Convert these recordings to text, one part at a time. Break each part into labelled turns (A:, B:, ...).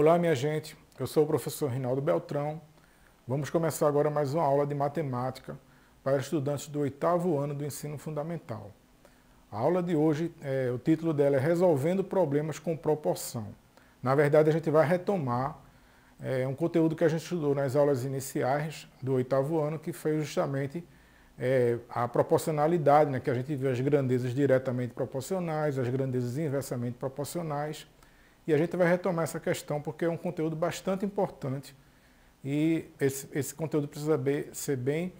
A: Olá, minha gente. Eu sou o professor Rinaldo Beltrão. Vamos começar agora mais uma aula de matemática para estudantes do oitavo ano do ensino fundamental. A aula de hoje, é, o título dela é Resolvendo Problemas com Proporção. Na verdade, a gente vai retomar é, um conteúdo que a gente estudou nas aulas iniciais do oitavo ano, que foi justamente é, a proporcionalidade, né, que a gente viu as grandezas diretamente proporcionais, as grandezas inversamente proporcionais, e a gente vai retomar essa questão porque é um conteúdo bastante importante e esse, esse conteúdo precisa be, ser bem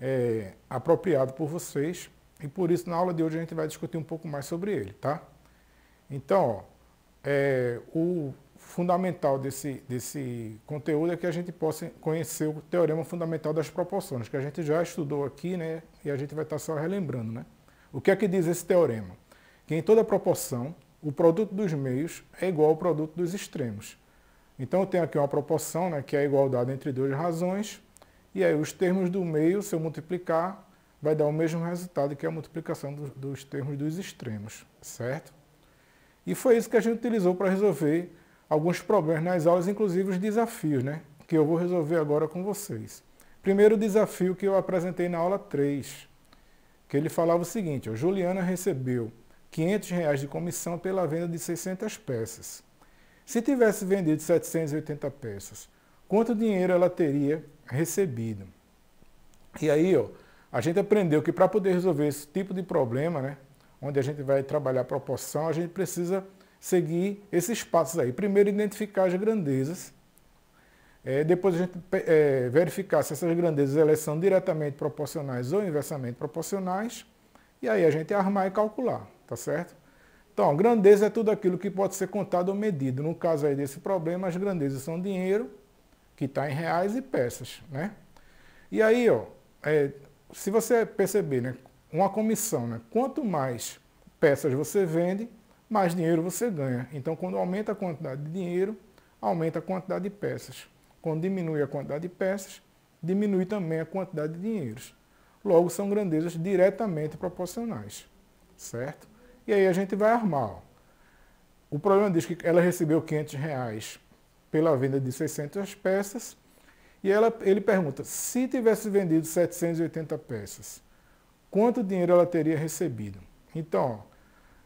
A: é, apropriado por vocês e por isso na aula de hoje a gente vai discutir um pouco mais sobre ele, tá? Então, ó, é, o fundamental desse, desse conteúdo é que a gente possa conhecer o teorema fundamental das proporções, que a gente já estudou aqui, né? E a gente vai estar só relembrando, né? O que é que diz esse teorema? Que em toda proporção o produto dos meios é igual ao produto dos extremos. Então eu tenho aqui uma proporção, né, que é a igualdade entre duas razões, e aí os termos do meio, se eu multiplicar, vai dar o mesmo resultado que a multiplicação dos, dos termos dos extremos, certo? E foi isso que a gente utilizou para resolver alguns problemas nas aulas, inclusive os desafios, né, que eu vou resolver agora com vocês. Primeiro desafio que eu apresentei na aula 3, que ele falava o seguinte, ó, Juliana recebeu R$ reais de comissão pela venda de 600 peças. Se tivesse vendido 780 peças, quanto dinheiro ela teria recebido? E aí, ó, a gente aprendeu que para poder resolver esse tipo de problema, né, onde a gente vai trabalhar a proporção, a gente precisa seguir esses passos aí. Primeiro, identificar as grandezas. É, depois a gente é, verificar se essas grandezas elas são diretamente proporcionais ou inversamente proporcionais. E aí a gente armar e calcular. Tá certo? Então, grandeza é tudo aquilo que pode ser contado ou medido. No caso aí desse problema, as grandezas são dinheiro, que está em reais, e peças, né? E aí, ó, é, se você perceber, né, uma comissão, né, quanto mais peças você vende, mais dinheiro você ganha. Então, quando aumenta a quantidade de dinheiro, aumenta a quantidade de peças. Quando diminui a quantidade de peças, diminui também a quantidade de dinheiros. Logo, são grandezas diretamente proporcionais, certo? e aí a gente vai armar. O problema diz que ela recebeu 500 reais pela venda de 600 peças e ela, ele pergunta, se tivesse vendido 780 peças, quanto dinheiro ela teria recebido? Então, ó,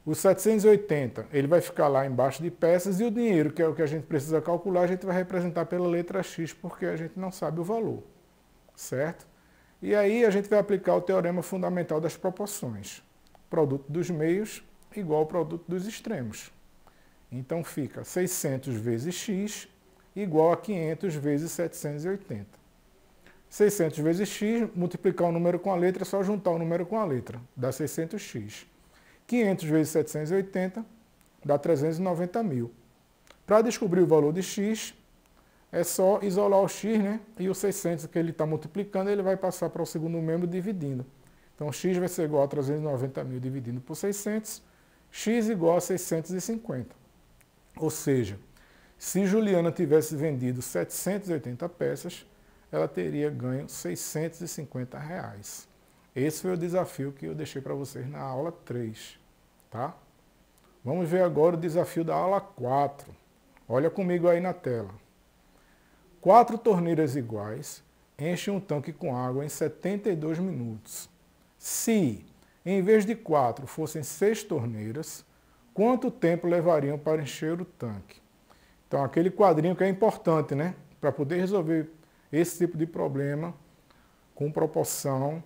A: os 780, ele vai ficar lá embaixo de peças e o dinheiro, que é o que a gente precisa calcular, a gente vai representar pela letra X, porque a gente não sabe o valor, certo? E aí a gente vai aplicar o teorema fundamental das proporções produto dos meios igual ao produto dos extremos. Então fica 600 vezes x igual a 500 vezes 780. 600 vezes x, multiplicar o número com a letra, é só juntar o número com a letra, dá 600x. 500 vezes 780 dá 390 mil. Para descobrir o valor de x, é só isolar o x né? e o 600 que ele está multiplicando, ele vai passar para o segundo membro dividindo. Então, x vai ser igual a 390 mil dividido por 600, x igual a 650. Ou seja, se Juliana tivesse vendido 780 peças, ela teria ganho 650 reais. Esse foi o desafio que eu deixei para vocês na aula 3, tá? Vamos ver agora o desafio da aula 4. Olha comigo aí na tela. Quatro torneiras iguais enchem um tanque com água em 72 minutos. Se, em vez de quatro, fossem seis torneiras, quanto tempo levariam para encher o tanque? Então, aquele quadrinho que é importante, né? Para poder resolver esse tipo de problema com proporção,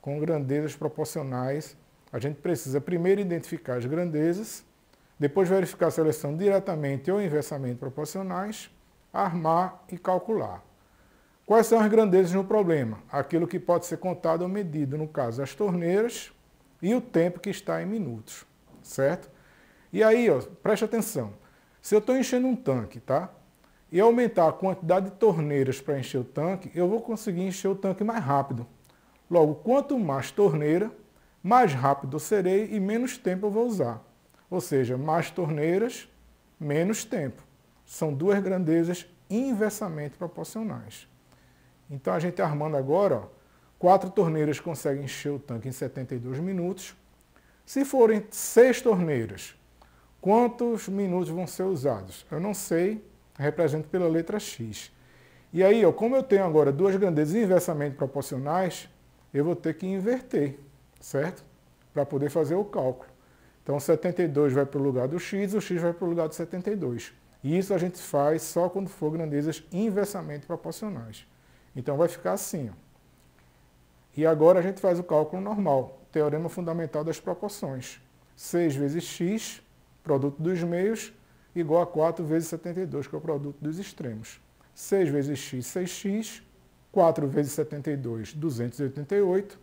A: com grandezas proporcionais, a gente precisa primeiro identificar as grandezas, depois verificar se elas são diretamente ou inversamente proporcionais, armar e calcular. Quais são as grandezas no problema? Aquilo que pode ser contado ou medido, no caso, as torneiras e o tempo que está em minutos, certo? E aí, ó, preste atenção. Se eu estou enchendo um tanque, tá? E aumentar a quantidade de torneiras para encher o tanque, eu vou conseguir encher o tanque mais rápido. Logo, quanto mais torneira, mais rápido eu serei e menos tempo eu vou usar. Ou seja, mais torneiras, menos tempo. São duas grandezas inversamente proporcionais. Então a gente tá armando agora, ó, quatro torneiras conseguem encher o tanque em 72 minutos. Se forem seis torneiras, quantos minutos vão ser usados? Eu não sei, represento pela letra X. E aí, ó, como eu tenho agora duas grandezas inversamente proporcionais, eu vou ter que inverter, certo? Para poder fazer o cálculo. Então, 72 vai para o lugar do x, o x vai para o lugar do 72. E isso a gente faz só quando for grandezas inversamente proporcionais. Então vai ficar assim. Ó. E agora a gente faz o cálculo normal, teorema fundamental das proporções. 6 vezes x, produto dos meios, igual a 4 vezes 72, que é o produto dos extremos. 6 vezes x, 6x. 4 vezes 72, 288.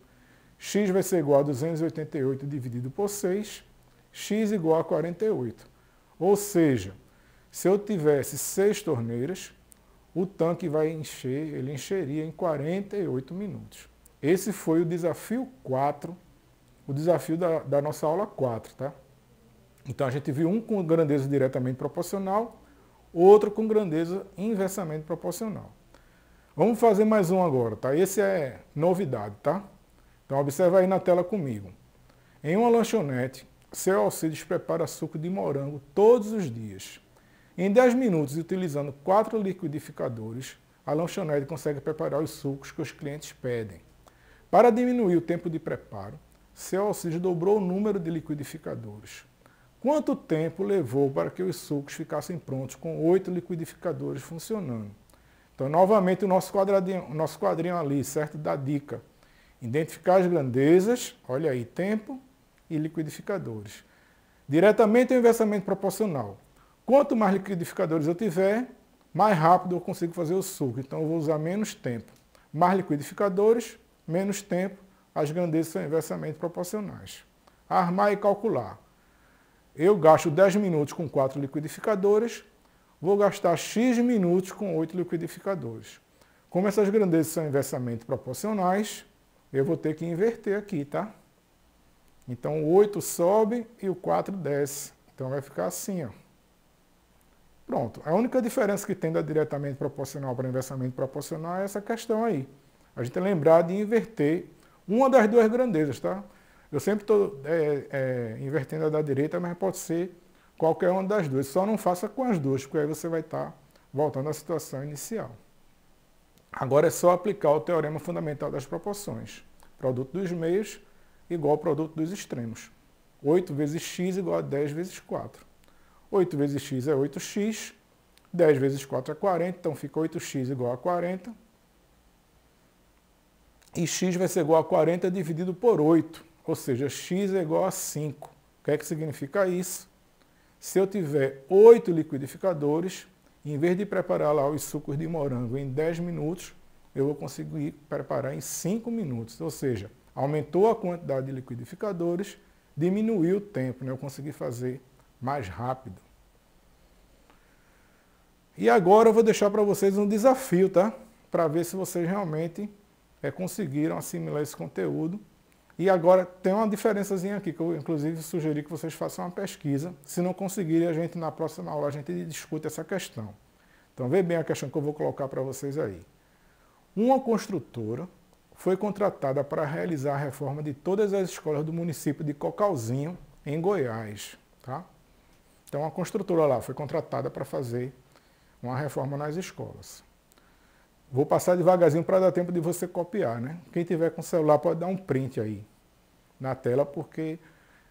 A: x vai ser igual a 288 dividido por 6. x igual a 48. Ou seja, se eu tivesse 6 torneiras, o tanque vai encher, ele encheria em 48 minutos. Esse foi o desafio 4, o desafio da, da nossa aula 4, tá? Então a gente viu um com grandeza diretamente proporcional, outro com grandeza inversamente proporcional. Vamos fazer mais um agora, tá? Esse é novidade, tá? Então observa aí na tela comigo. Em uma lanchonete, seu Alcides prepara suco de morango todos os dias. Em 10 minutos, utilizando quatro liquidificadores, a lanchonete consegue preparar os sucos que os clientes pedem. Para diminuir o tempo de preparo, seu auxílio dobrou o número de liquidificadores. Quanto tempo levou para que os sucos ficassem prontos com oito liquidificadores funcionando? Então, novamente, o nosso quadradinho, o nosso quadrinho ali, certo? Da dica. Identificar as grandezas, olha aí, tempo e liquidificadores. Diretamente ou inversamente proporcional. Quanto mais liquidificadores eu tiver, mais rápido eu consigo fazer o suco. Então eu vou usar menos tempo. Mais liquidificadores, menos tempo, as grandezas são inversamente proporcionais. Armar e calcular. Eu gasto 10 minutos com 4 liquidificadores, vou gastar X minutos com 8 liquidificadores. Como essas grandezas são inversamente proporcionais, eu vou ter que inverter aqui, tá? Então o 8 sobe e o 4 desce. Então vai ficar assim, ó. Pronto. A única diferença que tem da diretamente proporcional para inversamente proporcional é essa questão aí. A gente é lembrar de inverter uma das duas grandezas, tá? Eu sempre estou é, é, invertendo a da direita, mas pode ser qualquer uma das duas. Só não faça com as duas, porque aí você vai estar tá voltando à situação inicial. Agora é só aplicar o teorema fundamental das proporções. Produto dos meios igual ao produto dos extremos. 8 vezes x igual a 10 vezes 4. 8 vezes x é 8x, 10 vezes 4 é 40, então fica 8x igual a 40. E x vai ser igual a 40 dividido por 8, ou seja, x é igual a 5. O que é que significa isso? Se eu tiver 8 liquidificadores, em vez de preparar lá os sucos de morango em 10 minutos, eu vou conseguir preparar em 5 minutos. Ou seja, aumentou a quantidade de liquidificadores, diminuiu o tempo, né? eu consegui fazer mais rápido. E agora eu vou deixar para vocês um desafio, tá? Para ver se vocês realmente é, conseguiram assimilar esse conteúdo. E agora tem uma diferençazinha aqui, que eu inclusive sugeri que vocês façam uma pesquisa. Se não conseguirem, a gente na próxima aula a gente discute essa questão. Então vê bem a questão que eu vou colocar para vocês aí. Uma construtora foi contratada para realizar a reforma de todas as escolas do município de Cocalzinho, em Goiás. Tá? Então, a construtora lá foi contratada para fazer uma reforma nas escolas. Vou passar devagarzinho para dar tempo de você copiar, né? Quem tiver com celular pode dar um print aí na tela, porque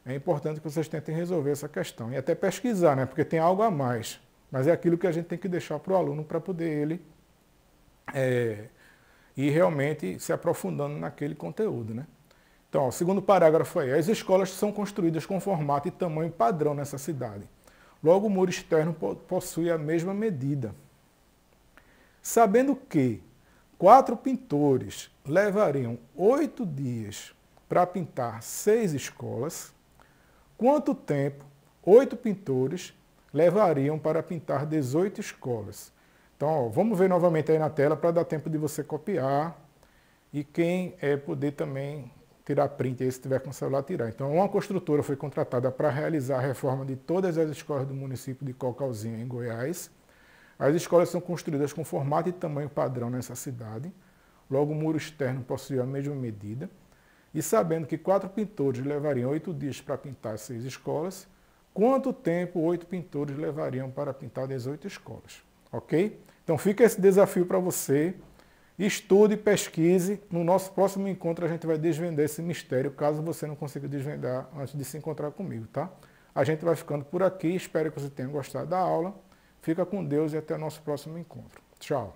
A: é importante que vocês tentem resolver essa questão. E até pesquisar, né? Porque tem algo a mais. Mas é aquilo que a gente tem que deixar para o aluno para poder ele é, ir realmente se aprofundando naquele conteúdo, né? Então, o segundo parágrafo aí. As escolas são construídas com formato e tamanho padrão nessa cidade Logo, o muro externo possui a mesma medida. Sabendo que quatro pintores levariam oito dias para pintar seis escolas, quanto tempo oito pintores levariam para pintar 18 escolas? Então, ó, vamos ver novamente aí na tela para dar tempo de você copiar e quem é, poder também tirar print aí se tiver com o celular tirar. Então, uma construtora foi contratada para realizar a reforma de todas as escolas do município de Cocalzinho, em Goiás. As escolas são construídas com formato e tamanho padrão nessa cidade. Logo, o muro externo possui a mesma medida. E sabendo que quatro pintores levariam oito dias para pintar seis escolas, quanto tempo oito pintores levariam para pintar 18 escolas? Ok? Então, fica esse desafio para você Estude, pesquise. No nosso próximo encontro a gente vai desvendar esse mistério, caso você não consiga desvendar antes de se encontrar comigo, tá? A gente vai ficando por aqui. Espero que você tenha gostado da aula. Fica com Deus e até o nosso próximo encontro. Tchau.